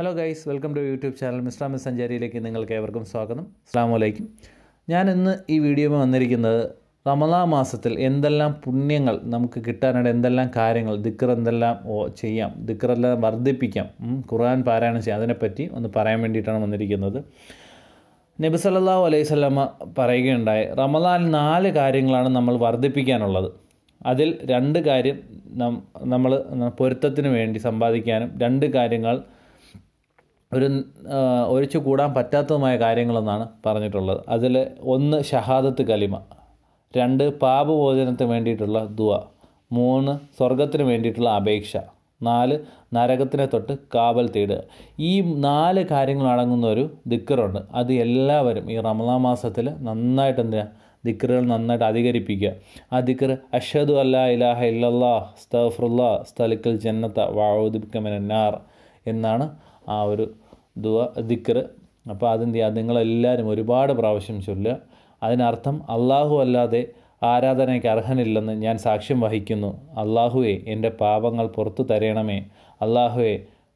hello guys welcome to YouTube channel മിസ്ലാമി സഞ്ചാരിയിലേക്ക് നിങ്ങൾക്ക് ഏവർക്കും സ്വാഗതം അസ്ലാം വലൈക്കും ഞാൻ ഇന്ന് ഈ വീഡിയോ വന്നിരിക്കുന്നത് റമദാ മാസത്തിൽ എന്തെല്ലാം പുണ്യങ്ങൾ നമുക്ക് കിട്ടാനായിട്ട് എന്തെല്ലാം കാര്യങ്ങൾ ദിക്കർ എന്തെല്ലാം ചെയ്യാം ദിക്കറെല്ലാം വർദ്ധിപ്പിക്കാം ഖുർആൻ പാരായണം ചെയ്യാം അതിനെപ്പറ്റി ഒന്ന് പറയാൻ വേണ്ടിയിട്ടാണ് വന്നിരിക്കുന്നത് നബി സല്ലല്ലാഹു അലൈഹി വസല്ലമ പറയുകയുണ്ടായി റമദാൻ നാല് കാര്യങ്ങളാണ് നമ്മൾ വർദ്ധിപ്പിക്കാനുള്ളത് അതിൽ രണ്ട് കാര്യം നമ്മൾ പൊരുത്തത്തിന് വേണ്ടി സമ്പാദിക്കാനും രണ്ട് കാര്യങ്ങൾ ഒരു ഒഴിച്ചു കൂടാൻ പറ്റാത്തതുമായ കാര്യങ്ങളെന്നാണ് പറഞ്ഞിട്ടുള്ളത് അതിൽ ഒന്ന് ഷഹാദത്ത് കലിമ രണ്ട് പാപമോചനത്തിന് വേണ്ടിയിട്ടുള്ള ദുവ മൂന്ന് സ്വർഗത്തിന് വേണ്ടിയിട്ടുള്ള അപേക്ഷ നാല് നരകത്തിനെ തൊട്ട് കാവൽ തേടുക ഈ നാല് കാര്യങ്ങൾ അടങ്ങുന്ന ഒരു ദിക്കറുണ്ട് അത് എല്ലാവരും ഈ റമദാ മാസത്തിൽ നന്നായിട്ട് എന്താ ദിക്കറുകൾ നന്നായിട്ട് അധികരിപ്പിക്കുക ആ ദിക്കർ അഷദു അല്ലാ ഇലാഹ ഇല്ലാ സ്തഫറുല്ലാ സ്ഥലിക്കൽ ജന്നത്ത വാഴുദിക്കമനാർ എന്നാണ് ആ ഒരു ദിക്കർ അപ്പോൾ അതെന്ത് ചെയ്യുക നിങ്ങളെല്ലാവരും ഒരുപാട് പ്രാവശ്യം ചൊല്ലുക അതിനർത്ഥം അള്ളാഹു അല്ലാതെ ആരാധനയ്ക്ക് അർഹനില്ലെന്ന് ഞാൻ സാക്ഷ്യം വഹിക്കുന്നു അള്ളാഹുവേ എൻ്റെ പാപങ്ങൾ പുറത്തു തരയണമേ അള്ളാഹുവേ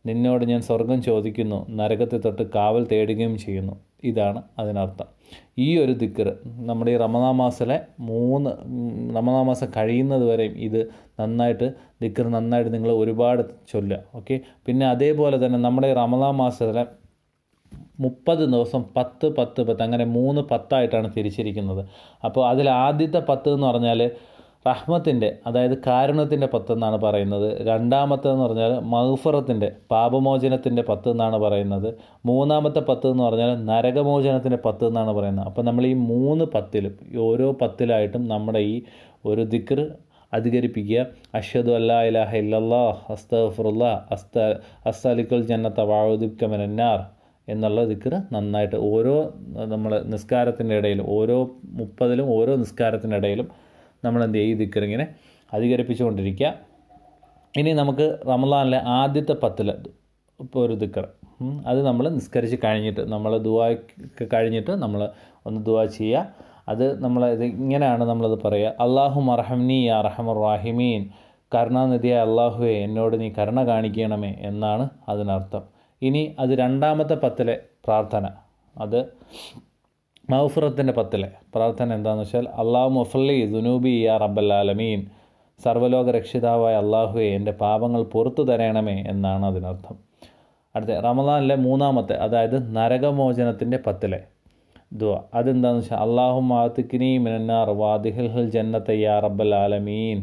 നിന്നോട് ഞാൻ സ്വർഗം ചോദിക്കുന്നു നരകത്തെ തൊട്ട് കാവൽ തേടുകയും ചെയ്യുന്നു ഇതാണ് അതിനർത്ഥം ഈ ഒരു ദിക്കർ നമ്മുടെ ഈ റമദാ മൂന്ന് റമദാ മാസം കഴിയുന്നത് വരെയും ഇത് നന്നായിട്ട് ദിക്കർ നന്നായിട്ട് നിങ്ങൾ ഒരുപാട് ചൊല്ലുക ഓക്കെ പിന്നെ അതേപോലെ തന്നെ നമ്മുടെ ഈ റമദാ മാസത്തിലെ മുപ്പത് ദിവസം പത്ത് പത്ത് പത്ത് അങ്ങനെ മൂന്ന് പത്തായിട്ടാണ് തിരിച്ചിരിക്കുന്നത് അപ്പോൾ അതിൽ ആദ്യത്തെ പത്ത് എന്ന് പറഞ്ഞാൽ റഹ്മത്തിൻ്റെ അതായത് കാരണത്തിൻ്റെ പത്ത് എന്നാണ് പറയുന്നത് രണ്ടാമത്തെന്ന് പറഞ്ഞാൽ മൗഫറത്തിൻ്റെ പാപമോചനത്തിൻ്റെ പത്ത് എന്നാണ് പറയുന്നത് മൂന്നാമത്തെ പത്ത് എന്ന് പറഞ്ഞാൽ നരകമോചനത്തിൻ്റെ പത്ത് എന്നാണ് പറയുന്നത് അപ്പോൾ നമ്മൾ ഈ മൂന്ന് പത്തിലും ഓരോ പത്തിലായിട്ടും നമ്മുടെ ഈ ഒരു ദിക്ർ അധികരിപ്പിക്കുക അഷദ് അല്ലാ ഇലാഹ ഇല്ലല്ലാ അസ്തഫുറുല്ല അസ്ത അസ്തലിക്കുൽ ജന്നത്ത വാഴുദിബ്ക മിനന്നാർ എന്നുള്ള ദിക്കർ നന്നായിട്ട് ഓരോ നമ്മൾ നിസ്കാരത്തിൻ്റെ ഇടയിലും ഓരോ മുപ്പതിലും ഓരോ നിസ്കാരത്തിൻ്റെ ഇടയിലും നമ്മൾ എന്ത് ചെയ്യും ഇതിക്കറിങ്ങനെ അധികരിപ്പിച്ചുകൊണ്ടിരിക്കുക ഇനി നമുക്ക് റമദാനിലെ ആദ്യത്തെ പത്തിൽ ഇപ്പോൾ ഒരു ദിക്കർ അത് നമ്മൾ നിസ്കരിച്ച് കഴിഞ്ഞിട്ട് നമ്മൾ ദുവാക്ക് കഴിഞ്ഞിട്ട് നമ്മൾ ഒന്ന് ദുവാ ചെയ്യുക അത് നമ്മൾ ഇത് ഇങ്ങനെയാണ് നമ്മളത് പറയുക അള്ളാഹു മർഹംനി യാ റഹമർ റാഹിമീൻ കരുണാനിധിയായ അള്ളാഹുവെ എന്നോട് നീ കരുണ കാണിക്കണമേ എന്നാണ് അതിനർത്ഥം ഇനി അത് രണ്ടാമത്തെ പത്തിലെ പ്രാർത്ഥന അത് മൗഫുറത്തിൻ്റെ പത്തിലെ പ്രാർത്ഥന എന്താണെന്ന് വെച്ചാൽ അള്ളാഹു മുഫല്ലി ദുനൂബി യാ റബ്ബൽ ആലമീൻ സർവ്വലോക രക്ഷിതാവായ അള്ളാഹുവെ എൻ്റെ പാപങ്ങൾ പുറത്തു തരണമേ എന്നാണ് അതിനർത്ഥം അടുത്ത റമദാനിലെ മൂന്നാമത്തെ അതായത് നരകമോചനത്തിൻ്റെ പത്തിലെ ദുവ അതെന്താണെന്ന് വെച്ചാൽ അള്ളാഹു മാതിക്കിനി മിനന്നാർ വാദിഹിൽ ജന്നത്തെ യാ റബ്ബൽ ആലമീൻ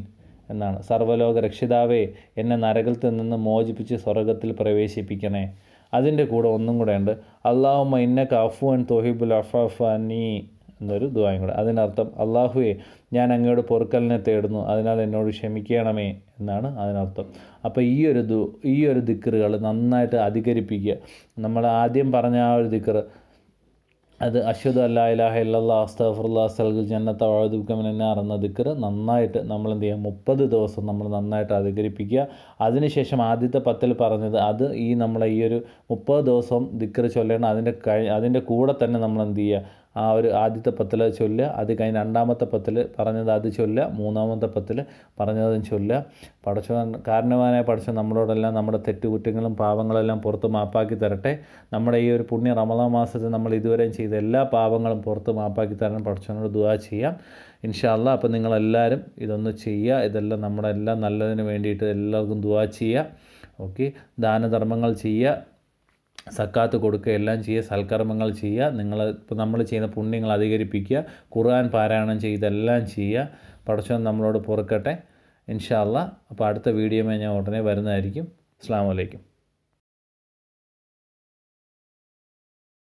എന്നാണ് സർവ്വലോക രക്ഷിതാവേ എന്നെ നരകത്തിൽ നിന്ന് മോചിപ്പിച്ച് സ്വർഗത്തിൽ പ്രവേശിപ്പിക്കണേ അതിൻ്റെ കൂടെ ഒന്നും കൂടെ ഉണ്ട് അള്ളാഹുമ്മ ഇന്നക്ക് അഫുവൻ തോഹിബുൽ അഫാഫാനി എന്നൊരു ദുബായും കൂടെ അതിനർത്ഥം അള്ളാഹുവേ ഞാൻ അങ്ങയുടെ പൊറുക്കലിനെ തേടുന്നു അതിനാൽ എന്നോട് ക്ഷമിക്കണമേ എന്നാണ് അതിനർത്ഥം അപ്പോൾ ഈ ഒരു ദു ഈ ഒരു ദിക്കറുകൾ നന്നായിട്ട് അധികരിപ്പിക്കുക നമ്മൾ ആദ്യം പറഞ്ഞ ആ ഒരു ദിക്കറ് അത് അശ്വത് അല്ലാ ഇലാഹ ഇല്ലല്ലാ അസ്തഫുല്ലാ സൽഗുൽ ജന്നത്ത വഴുതുക്കമിനാർ എന്ന ദിക്കർ നന്നായിട്ട് നമ്മൾ എന്ത് ചെയ്യുക മുപ്പത് ദിവസം നമ്മൾ നന്നായിട്ട് അധികരിപ്പിക്കുക അതിനുശേഷം ആദ്യത്തെ പത്തിൽ പറഞ്ഞത് അത് ഈ നമ്മളെ ഈ ഒരു മുപ്പത് ദിവസം ദിക്കർ ചൊല്ലണം അതിൻ്റെ കഴി അതിൻ്റെ കൂടെ തന്നെ നമ്മൾ എന്ത് ചെയ്യുക ആ ഒരു ആദ്യത്തെ പത്തിൽ ചൊല്ലുക അത് കഴിഞ്ഞ് രണ്ടാമത്തെ പത്തിൽ പറഞ്ഞത് അത് ചൊല്ലുക മൂന്നാമത്തെ പത്തിൽ പറഞ്ഞതും ചൊല്ലുക പടച്ചോ കാരണവാനായ പടച്ചോ നമ്മളോടെല്ലാം നമ്മുടെ തെറ്റുകുറ്റങ്ങളും പാവങ്ങളെല്ലാം പുറത്ത് മാപ്പാക്കി തരട്ടെ നമ്മുടെ ഈ ഒരു പുണ്യ റമദാ മാസത്തിൽ നമ്മൾ ഇതുവരെയും ചെയ്ത എല്ലാ പാവങ്ങളും പുറത്ത് മാപ്പാക്കി തരാൻ പടച്ചോനോട് ദുവാ ചെയ്യാം ഇൻഷാല്ല അപ്പോൾ നിങ്ങളെല്ലാവരും ഇതൊന്ന് ചെയ്യുക ഇതെല്ലാം നമ്മുടെ എല്ലാം നല്ലതിന് വേണ്ടിയിട്ട് എല്ലാവർക്കും ദുവാ ചെയ്യുക ഓക്കെ ദാനധർമ്മങ്ങൾ ചെയ്യുക സക്കാത്ത് കൊടുക്കുക എല്ലാം ചെയ്യുക സൽക്കർമ്മങ്ങൾ ചെയ്യുക നിങ്ങൾ ഇപ്പോൾ നമ്മൾ ചെയ്യുന്ന പുണ്യങ്ങൾ അധികരിപ്പിക്കുക ഖുർആൻ പാരായണം ചെയ്തെല്ലാം ചെയ്യുക പടച്ചവൻ നമ്മളോട് പൊറുക്കട്ടെ ഇൻഷാല്ല അപ്പോൾ അടുത്ത വീഡിയോമേ ഞാൻ ഉടനെ വരുന്നതായിരിക്കും അസ്സാം വലൈക്കും